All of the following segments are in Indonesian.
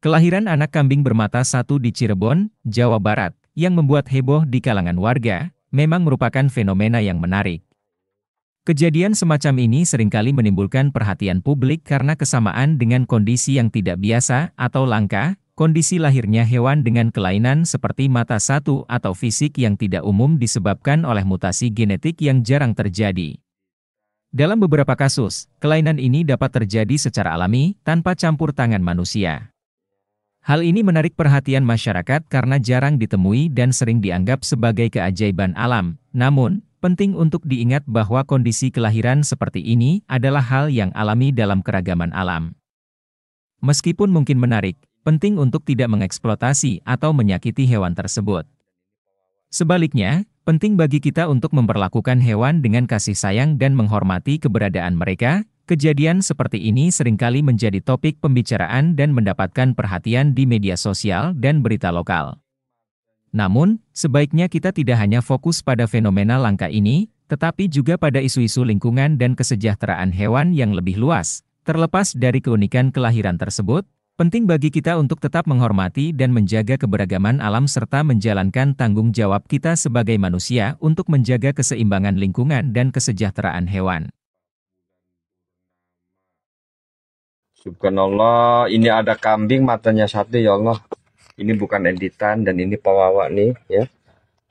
Kelahiran anak kambing bermata satu di Cirebon, Jawa Barat, yang membuat heboh di kalangan warga, memang merupakan fenomena yang menarik. Kejadian semacam ini seringkali menimbulkan perhatian publik karena kesamaan dengan kondisi yang tidak biasa atau langka, kondisi lahirnya hewan dengan kelainan seperti mata satu atau fisik yang tidak umum disebabkan oleh mutasi genetik yang jarang terjadi. Dalam beberapa kasus, kelainan ini dapat terjadi secara alami tanpa campur tangan manusia. Hal ini menarik perhatian masyarakat karena jarang ditemui dan sering dianggap sebagai keajaiban alam. Namun, penting untuk diingat bahwa kondisi kelahiran seperti ini adalah hal yang alami dalam keragaman alam. Meskipun mungkin menarik, penting untuk tidak mengeksploitasi atau menyakiti hewan tersebut. Sebaliknya, penting bagi kita untuk memperlakukan hewan dengan kasih sayang dan menghormati keberadaan mereka, Kejadian seperti ini seringkali menjadi topik pembicaraan dan mendapatkan perhatian di media sosial dan berita lokal. Namun, sebaiknya kita tidak hanya fokus pada fenomena langka ini, tetapi juga pada isu-isu lingkungan dan kesejahteraan hewan yang lebih luas. Terlepas dari keunikan kelahiran tersebut, penting bagi kita untuk tetap menghormati dan menjaga keberagaman alam serta menjalankan tanggung jawab kita sebagai manusia untuk menjaga keseimbangan lingkungan dan kesejahteraan hewan. Subhanallah, ini ada kambing matanya satu ya Allah. Ini bukan editan dan ini pawawa nih ya.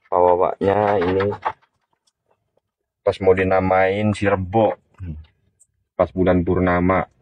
pawawanya ini pas mau dinamain si rebo. Hmm. Pas bulan purnama.